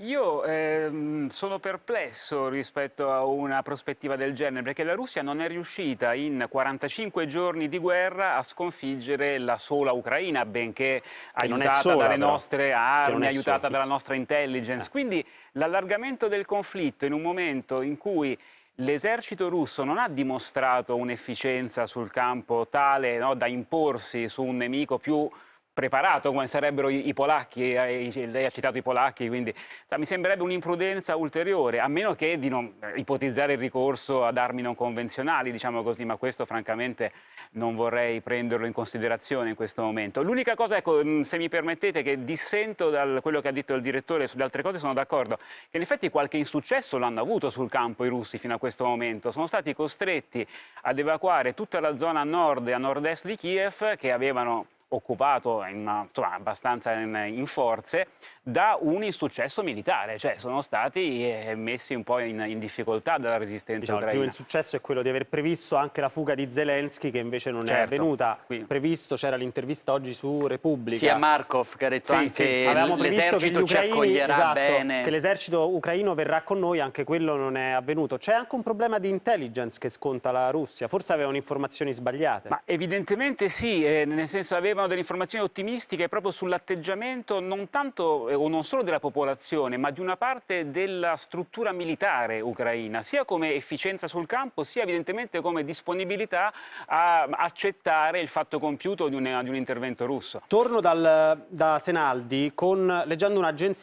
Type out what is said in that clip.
Io ehm, sono perplesso rispetto a una prospettiva del genere, perché la Russia non è riuscita in 45 giorni di guerra a sconfiggere la sola Ucraina, benché aiutata sola, dalle però. nostre armi, aiutata sola. dalla nostra intelligence. Eh. Quindi l'allargamento del conflitto in un momento in cui L'esercito russo non ha dimostrato un'efficienza sul campo tale no, da imporsi su un nemico più preparato come sarebbero i, i polacchi, lei ha citato i polacchi, quindi mi sembrerebbe un'imprudenza ulteriore, a meno che di non eh, ipotizzare il ricorso ad armi non convenzionali, diciamo così, ma questo francamente non vorrei prenderlo in considerazione in questo momento. L'unica cosa, ecco, mm, se mi permettete, che dissento da quello che ha detto il direttore sulle altre cose, sono d'accordo, che in effetti qualche insuccesso l'hanno avuto sul campo i russi fino a questo momento, sono stati costretti ad evacuare tutta la zona a nord e a nord-est di Kiev che avevano occupato in, eh, insomma, abbastanza in, in, forze da un insuccesso militare, cioè sono stati eh, messi un po' in, in difficoltà dalla resistenza diciamo, ucraina. Il primo insuccesso è quello di aver previsto anche la fuga di Zelensky che invece non certo. è avvenuta. Quindi. Previsto, c'era l'intervista oggi su Repubblica. Sì, a Markov che ha detto sì, anche sì, avevamo previsto che, ucraini, esatto, che l'esercito ucraino verrà con noi, anche quello non è avvenuto. C'è anche un problema di intelligence che sconta la Russia, forse avevano informazioni sbagliate. Ma evidentemente sì, eh, nel senso avevano avevano delle informazioni ottimistiche proprio sull'atteggiamento non tanto eh, o non solo della popolazione, ma di una parte della struttura militare ucraina, sia come efficienza sul campo, sia evidentemente come disponibilità a accettare il fatto compiuto di un, di un intervento russo. Torno dal, da Senaldi con, leggendo un'agenzia